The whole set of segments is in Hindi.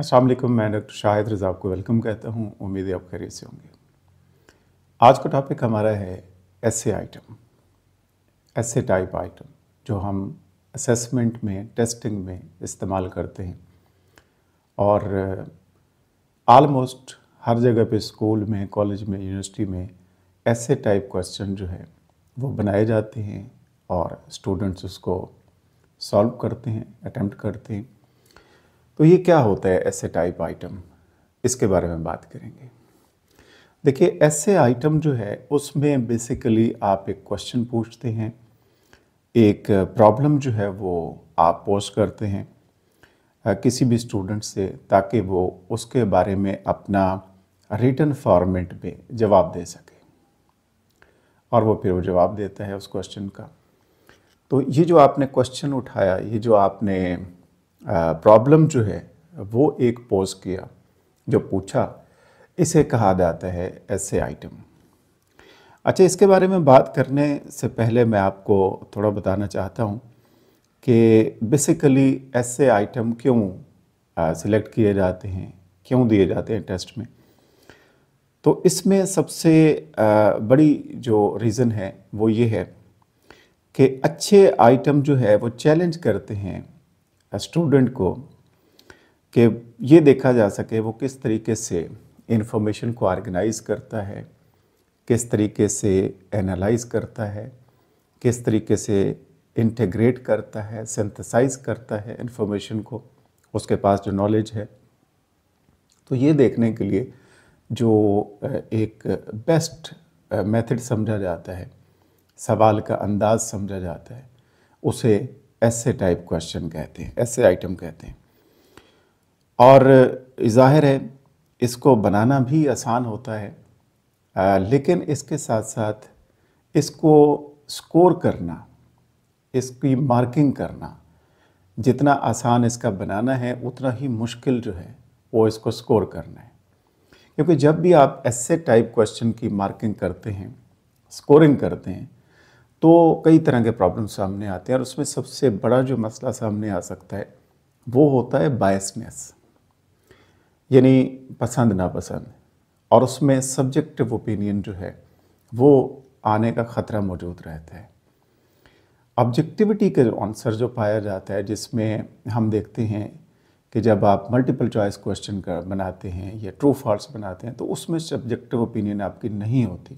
असल मैं डॉक्टर शाहिद रज़ा को वेलकम कहता हूँ उम्मीद है आप खैरियत से होंगे आज का टॉपिक हमारा है ऐसे आइटम ऐसे टाइप आइटम जो हम असेसमेंट में टेस्टिंग में इस्तेमाल करते हैं और आलमोस्ट हर जगह पे स्कूल में कॉलेज में यूनिवर्सिटी में ऐसे टाइप क्वेश्चन जो है वो बनाए जाते हैं और स्टूडेंट्स उसको सॉल्व करते हैं अटैम्प्ट करते हैं तो ये क्या होता है ऐसे टाइप आइटम इसके बारे में बात करेंगे देखिए ऐसे आइटम जो है उसमें बेसिकली आप एक क्वेश्चन पूछते हैं एक प्रॉब्लम जो है वो आप पोस्ट करते हैं किसी भी स्टूडेंट से ताकि वो उसके बारे में अपना रिटर्न फॉर्मेट में जवाब दे सके और वो फिर वो जवाब देता है उस क्वेश्चन का तो ये जो आपने क्वेश्चन उठाया ये जो आपने प्रॉब्लम जो है वो एक पोज किया जो पूछा इसे कहा जाता है ऐसे आइटम अच्छा इसके बारे में बात करने से पहले मैं आपको थोड़ा बताना चाहता हूँ कि बेसिकली ऐसे आइटम क्यों सिलेक्ट किए जाते हैं क्यों दिए जाते हैं टेस्ट में तो इसमें सबसे बड़ी जो रीज़न है वो ये है कि अच्छे आइटम जो है वो चैलेंज करते हैं स्टूडेंट को कि ये देखा जा सके वो किस तरीके से इन्फॉर्मेशन को ऑर्गेनाइज करता है किस तरीके से एनालाइज करता है किस तरीके से इंटेग्रेट करता है सिंथेसाइज करता है इन्फॉर्मेशन को उसके पास जो नॉलेज है तो ये देखने के लिए जो एक बेस्ट मेथड समझा जाता है सवाल का अंदाज समझा जाता है उसे ऐसे टाइप क्वेश्चन कहते हैं ऐसे आइटम कहते हैं और जाहिर है इसको बनाना भी आसान होता है आ, लेकिन इसके साथ साथ इसको स्कोर करना इसकी मार्किंग करना जितना आसान इसका बनाना है उतना ही मुश्किल जो है वो इसको स्कोर करना है क्योंकि जब भी आप ऐसे टाइप क्वेश्चन की मार्किंग करते हैं स्कोरिंग करते हैं तो कई तरह के प्रॉब्लम सामने आते हैं और उसमें सबसे बड़ा जो मसला सामने आ सकता है वो होता है बायसनेस यानी पसंद नापसंद और उसमें सब्जेक्टिव ओपिनियन जो है वो आने का ख़तरा मौजूद रहता है ऑब्जेक्टिविटी का आंसर जो पाया जाता है जिसमें हम देखते हैं कि जब आप मल्टीपल चॉइस क्वेश्चन कर बनाते हैं या ट्रू फॉल्स बनाते हैं तो उसमें सब्जेक्टिव ओपिनियन आपकी नहीं होती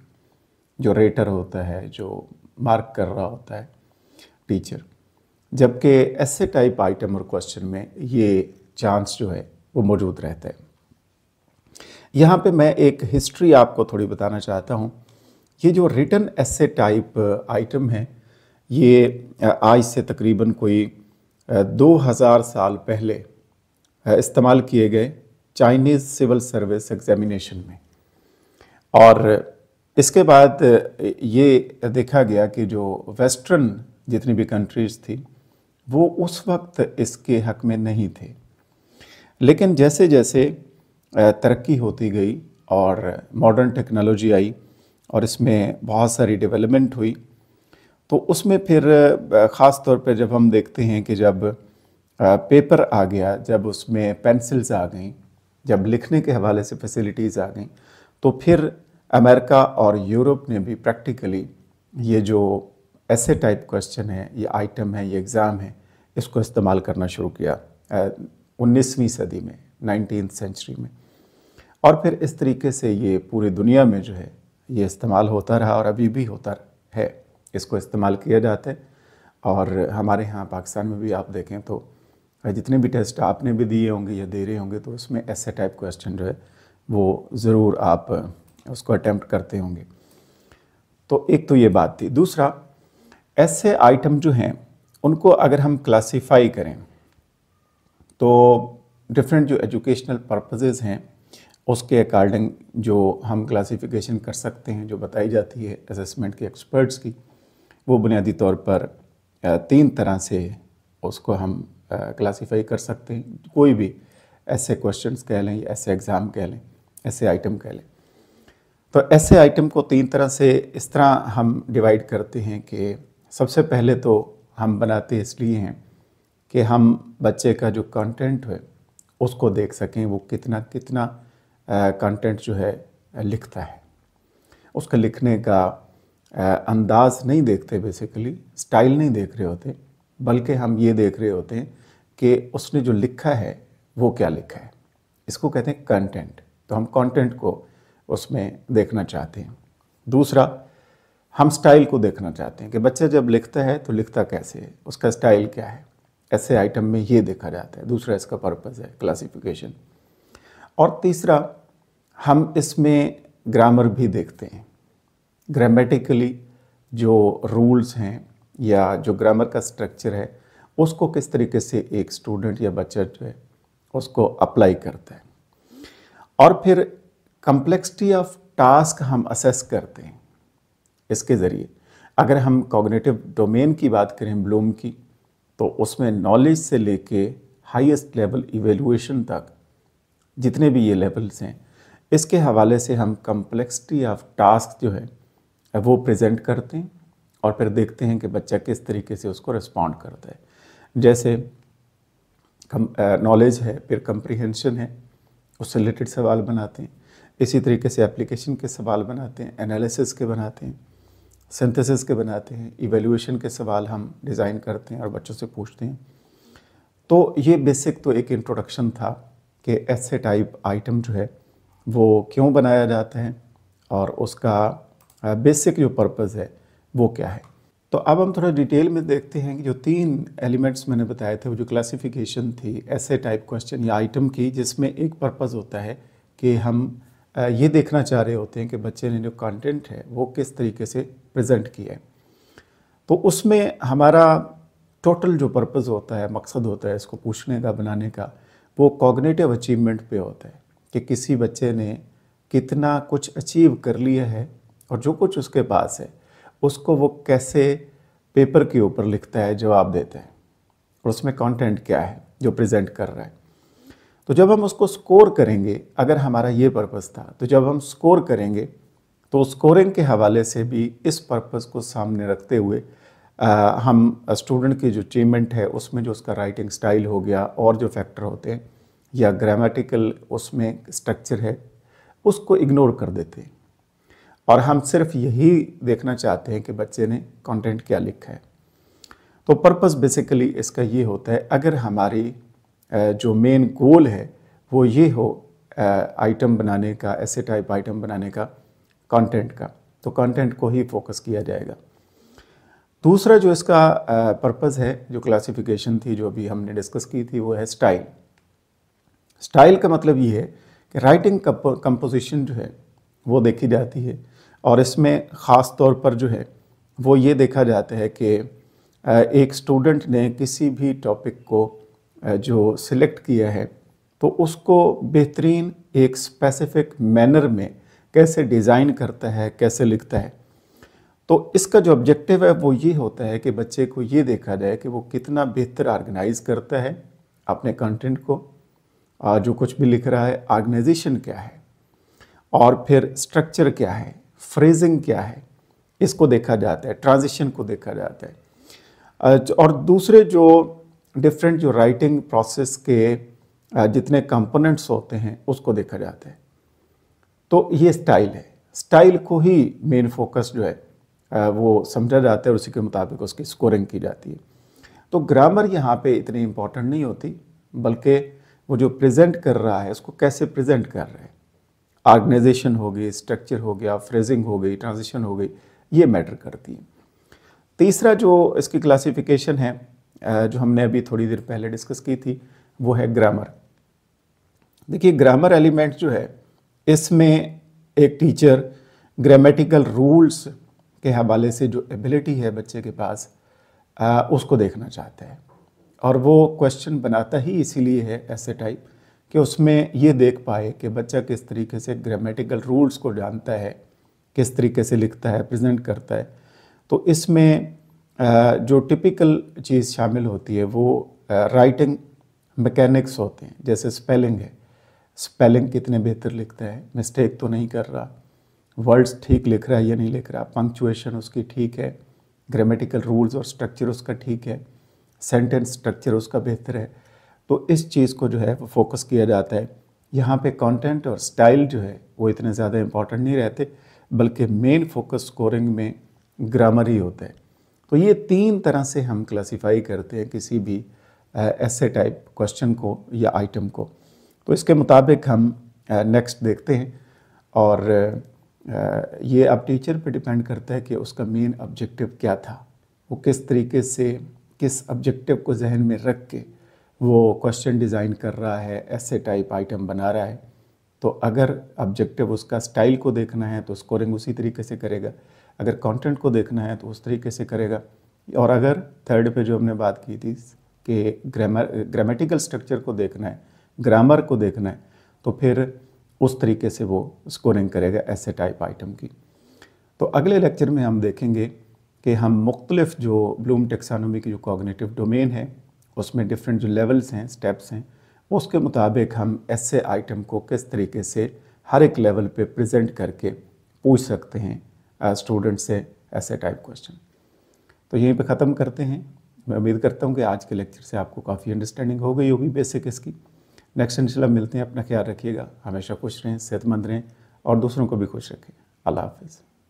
जो रेटर होता है जो मार्क कर रहा होता है टीचर जबकि ऐसे टाइप आइटम और क्वेश्चन में ये चांस जो है वो मौजूद रहता है यहाँ पे मैं एक हिस्ट्री आपको थोड़ी बताना चाहता हूँ ये जो रिटर्न ऐसे टाइप आइटम है ये आज से तकरीबन कोई 2000 साल पहले इस्तेमाल किए गए चाइनीज़ सिविल सर्विस एग्जामिनेशन में और इसके बाद ये देखा गया कि जो वेस्टर्न जितनी भी कंट्रीज़ थी वो उस वक्त इसके हक में नहीं थे लेकिन जैसे जैसे तरक्की होती गई और मॉडर्न टेक्नोलॉजी आई और इसमें बहुत सारी डेवलपमेंट हुई तो उसमें फिर ख़ास तौर पर जब हम देखते हैं कि जब पेपर आ गया जब उसमें पेंसिल्स आ गई जब लिखने के हवाले से फैसिलिटीज़ आ गई तो फिर अमेरिका और यूरोप ने भी प्रैक्टिकली ये जो ऐसे टाइप क्वेश्चन है ये आइटम है ये एग्ज़ाम है इसको इस्तेमाल करना शुरू किया उन्नीसवीं सदी में नाइनटीन सेंचुरी में और फिर इस तरीके से ये पूरी दुनिया में जो है ये इस्तेमाल होता रहा और अभी भी होता है इसको इस्तेमाल किया जाता है और हमारे यहाँ पाकिस्तान में भी आप देखें तो जितने भी टेस्ट आपने भी दिए होंगे या दे रहे होंगे तो उसमें ऐसे टाइप क्वेश्चन जो है वो ज़रूर आप उसको अटैम्प्ट करते होंगे तो एक तो ये बात थी दूसरा ऐसे आइटम जो हैं उनको अगर हम क्लासिफाई करें तो डिफरेंट जो एजुकेशनल पर्पजेज हैं उसके अकॉर्डिंग जो हम क्लासिफिकेशन कर सकते हैं जो बताई जाती है असेसमेंट के एक्सपर्ट्स की वो बुनियादी तौर पर तीन तरह से उसको हम क्लासिफाई कर सकते हैं कोई भी ऐसे क्वेश्चंस कह लें ऐसे एग्ज़ाम कह लें ऐसे आइटम कह लें तो ऐसे आइटम को तीन तरह से इस तरह हम डिवाइड करते हैं कि सबसे पहले तो हम बनाते इसलिए हैं कि हम बच्चे का जो कंटेंट है उसको देख सकें वो कितना कितना कंटेंट जो है लिखता है उसका लिखने का अंदाज नहीं देखते बेसिकली स्टाइल नहीं देख रहे होते बल्कि हम ये देख रहे होते हैं कि उसने जो लिखा है वो क्या लिखा है इसको कहते हैं कंटेंट तो हम कंटेंट को उसमें देखना चाहते हैं दूसरा हम स्टाइल को देखना चाहते हैं कि बच्चा जब लिखता है तो लिखता कैसे है उसका स्टाइल क्या है ऐसे आइटम में ये देखा जाता है दूसरा इसका पर्पज़ है क्लासिफिकेशन और तीसरा हम इसमें ग्रामर भी देखते हैं ग्रामेटिकली जो रूल्स हैं या जो ग्रामर का स्ट्रक्चर है उसको किस तरीके से एक स्टूडेंट या बच्चा जो है उसको अप्लाई करता है और फिर कम्प्लेक्सिटी ऑफ टास्क हम असेस करते हैं इसके ज़रिए अगर हम कॉग्नेटिव डोमेन की बात करें ब्लूम की तो उसमें नॉलेज से लेके हाईएस्ट लेवल इवेलुएशन तक जितने भी ये लेवल्स हैं इसके हवाले से हम कम्प्लेक्सिटी ऑफ टास्क जो है वो प्रेजेंट करते हैं और फिर देखते हैं कि बच्चा किस तरीके से उसको रिस्पॉन्ड करता है जैसे कम नॉलेज है फिर कंप्रीहेंशन है उससे रिलेटेड सवाल बनाते हैं इसी तरीके से एप्लीकेशन के सवाल बनाते हैं एनालिसिस के बनाते हैं सिंथेसिस के बनाते हैं इवेल्यूशन के सवाल हम डिज़ाइन करते हैं और बच्चों से पूछते हैं तो ये बेसिक तो एक इंट्रोडक्शन था कि ऐसे टाइप आइटम जो है वो क्यों बनाया जाता है और उसका बेसिक जो पर्पज़ है वो क्या है तो अब हम थोड़ा डिटेल में देखते हैं कि जो तीन एलिमेंट्स मैंने बताए थे वो जो क्लासिफिकेशन थी ऐसे टाइप क्वेश्चन या आइटम की जिसमें एक पर्पज़ होता है कि हम ये देखना चाह रहे होते हैं कि बच्चे ने जो कंटेंट है वो किस तरीके से प्रेजेंट किया है तो उसमें हमारा टोटल जो पर्पज़ होता है मकसद होता है इसको पूछने का बनाने का वो कॉग्नेटिव अचीवमेंट पे होता है कि किसी बच्चे ने कितना कुछ अचीव कर लिया है और जो कुछ उसके पास है उसको वो कैसे पेपर के ऊपर लिखता है जवाब देता है और उसमें कंटेंट क्या है जो प्रेजेंट कर रहा है तो जब हम उसको स्कोर करेंगे अगर हमारा ये पर्पज़ था तो जब हम स्कोर करेंगे तो स्कोरिंग के हवाले से भी इस पर्पस को सामने रखते हुए आ, हम स्टूडेंट की जो अचीवमेंट है उसमें जो उसका राइटिंग स्टाइल हो गया और जो फैक्टर होते हैं या ग्रामेटिकल उसमें स्ट्रक्चर है उसको इग्नोर कर देते हैं और हम सिर्फ यही देखना चाहते हैं कि बच्चे ने कंटेंट क्या लिखा है तो पर्पस बेसिकली इसका ये होता है अगर हमारी जो मेन गोल है वो ये हो आइटम बनाने का ऐसे टाइप आइटम बनाने का कंटेंट का तो कंटेंट को ही फोकस किया जाएगा दूसरा जो इसका पर्पज़ है जो क्लासिफिकेशन थी जो अभी हमने डिस्कस की थी वो है स्टाइल स्टाइल का मतलब ये है कि राइटिंग कंपोजिशन जो है वो देखी जाती है और इसमें ख़ास तौर पर जो है वो ये देखा जाता है कि एक स्टूडेंट ने किसी भी टॉपिक को जो सिलेक्ट किया है तो उसको बेहतरीन एक स्पेसिफिक मैनर में कैसे डिज़ाइन करता है कैसे लिखता है तो इसका जो ऑब्जेक्टिव है वो ये होता है कि बच्चे को ये देखा जाए कि वो कितना बेहतर ऑर्गेनाइज करता है अपने कंटेंट को जो कुछ भी लिख रहा है ऑर्गेनाइजेशन क्या है और फिर स्ट्रक्चर क्या है फ्रेजिंग क्या है इसको देखा जाता है ट्रांजिशन को देखा जाता है और दूसरे जो डिफरेंट जो राइटिंग प्रोसेस के जितने कंपोनेंट्स होते हैं उसको देखा जाता है तो ये स्टाइल है स्टाइल को ही मेन फोकस जो है वो समझा जाता है और उसी के मुताबिक उसकी स्कोरिंग की जाती है तो ग्रामर यहाँ पे इतनी इम्पोर्टेंट नहीं होती बल्कि वो जो प्रेजेंट कर रहा है उसको कैसे प्रेजेंट कर रहे हैं ऑर्गेनाइजेशन हो गई स्ट्रक्चर हो गया फ्रेजिंग हो गई ट्रांजिशन हो गई ये मैटर करती है तीसरा जो इसकी क्लासिफिकेशन है जो हमने अभी थोड़ी देर पहले डिस्कस की थी वो है ग्रामर देखिए ग्रामर एलिमेंट जो है इसमें एक टीचर ग्रामेटिकल रूल्स के हवाले से जो एबिलिटी है बच्चे के पास आ, उसको देखना चाहता है और वो क्वेश्चन बनाता ही इसीलिए है ऐसे टाइप कि उसमें ये देख पाए कि बच्चा किस तरीके से ग्रामेटिकल रूल्स को जानता है किस तरीके से लिखता है प्रेजेंट करता है तो इसमें जो टिपिकल चीज़ शामिल होती है वो राइटिंग मैकेनिक्स होते हैं जैसे स्पेलिंग है स्पेलिंग कितने बेहतर लिखता है मिस्टेक तो नहीं कर रहा वर्ड्स ठीक लिख रहा है या नहीं लिख रहा पंक्चुएशन उसकी ठीक है ग्रामेटिकल रूल्स और स्ट्रक्चर उसका ठीक है सेंटेंस स्ट्रक्चर उसका बेहतर है तो इस चीज़ को जो है वो फोकस किया जाता है यहाँ पे कंटेंट और स्टाइल जो है वो इतने ज़्यादा इम्पॉर्टेंट नहीं रहते बल्कि मेन फोकस स्कोरिंग में ग्रामर ही होता है तो ये तीन तरह से हम क्लासिफाई करते हैं किसी भी ऐसे टाइप क्वेश्चन को या आइटम को तो इसके मुताबिक हम नेक्स्ट देखते हैं और ये अब टीचर पे डिपेंड करता है कि उसका मेन ऑब्जेक्टिव क्या था वो किस तरीके से किस ऑब्जेक्टिव को जहन में रख के वो क्वेश्चन डिज़ाइन कर रहा है ऐसे टाइप आइटम बना रहा है तो अगर ऑब्जेक्टिव उसका स्टाइल को देखना है तो स्कोरिंग उसी तरीके से करेगा अगर कंटेंट को देखना है तो उस तरीके से करेगा और अगर थर्ड पे जो हमने बात की थी कि ग्रामर ग्रामेटिकल स्ट्रक्चर को देखना है ग्रामर को देखना है तो फिर उस तरीके से वो स्कोरिंग करेगा ऐसे टाइप आइटम की तो अगले लेक्चर में हम देखेंगे कि हम मुख्तलिफ जो ब्लूम टेक्सानोमी की जो कॉग्नेटिव डोमेन है उसमें डिफरेंट जो लेवल्स हैं स्टेप्स हैं उसके मुताबिक हम ऐसे आइटम को किस तरीके से हर एक लेवल पे प्रेजेंट करके पूछ सकते हैं स्टूडेंट से ऐसे टाइप क्वेश्चन तो यहीं पे ख़त्म करते हैं मैं उम्मीद करता हूँ कि आज के लेक्चर से आपको काफ़ी अंडरस्टैंडिंग हो गई होगी बेसिक इसकी नेक्स्ट इनशाला मिलते हैं अपना ख्याल रखिएगा हमेशा खुश रहें सेहतमंद रहें और दूसरों को भी खुश रखें अल्लाह हाफिज़